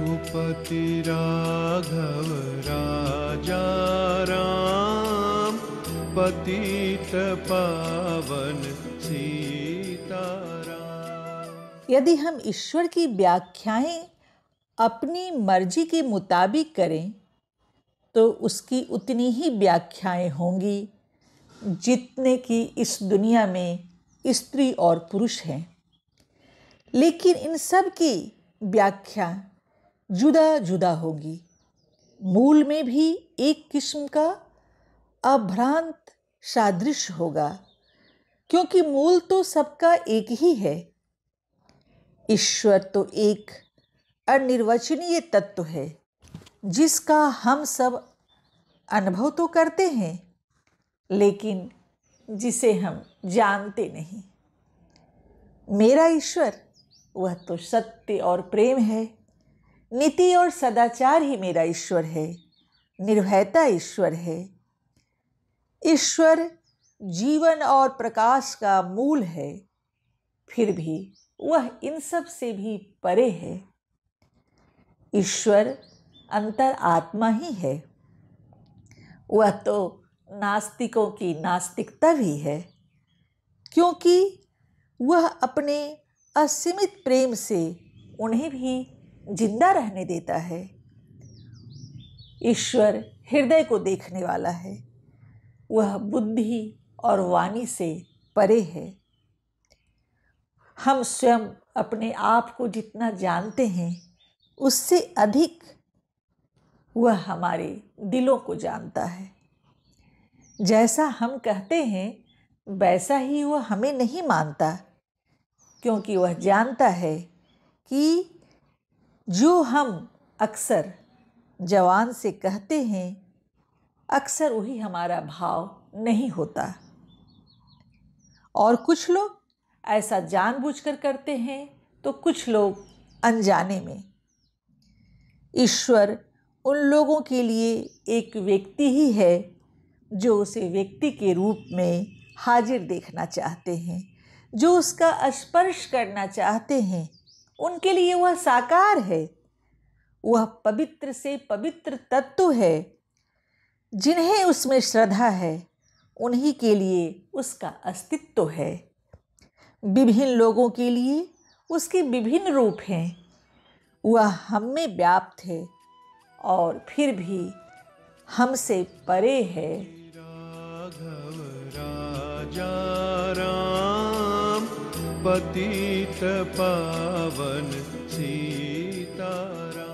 रघुपति राघव राजा राम पतित पावन सीताराम यदि हम ईश्वर की व्याख्याएं अपनी मर्जी के मुताबिक करें तो उसकी उतनी ही व्याख्याएं होंगी जितने की इस दुनिया में स्त्री और पुरुष हैं लेकिन इन सब की व्याख्या जुदा जुदा होगी मूल में भी एक किस्म का अभ्रांत सादृश्य होगा क्योंकि मूल तो सबका एक ही है ईश्वर तो एक अनिर्वचनीय तत्व है जिसका हम सब अनुभव तो करते हैं लेकिन जिसे हम जानते नहीं मेरा ईश्वर वह तो सत्य और प्रेम है नीति और सदाचार ही मेरा ईश्वर है निर्भयता ईश्वर है ईश्वर जीवन और प्रकाश का मूल है फिर भी वह इन सब से भी परे है ईश्वर अंतर आत्मा ही है वह तो नास्तिकों की नास्तिकता भी है क्योंकि वह अपने असीमित प्रेम से उन्हें भी जिंदा रहने देता है ईश्वर हृदय को देखने वाला है वह बुद्धि और वाणी से परे है हम स्वयं अपने आप को जितना जानते हैं उससे अधिक वह हमारे दिलों को जानता है जैसा हम कहते हैं वैसा ही वह हमें नहीं मानता क्योंकि वह जानता है कि जो हम अक्सर जवान से कहते हैं अक्सर वही हमारा भाव नहीं होता और कुछ लोग ऐसा जानबूझकर करते हैं तो कुछ लोग अनजाने में ईश्वर उन लोगों के लिए एक व्यक्ति ही है जो उसे व्यक्ति के रूप में हाजिर देखना चाहते हैं जो उसका स्पर्श करना चाहते हैं उनके लिए वह साकार है वह पवित्र से पवित्र तत्व है जिन्हें उसमें श्रद्धा है उन्हीं के लिए उसका अस्तित्व है विभिन्न लोगों के लिए उसके विभिन्न रूप हैं वह हम में व्याप्त है और फिर भी हमसे परे है राघव राजा राम पतित पावन सीतारा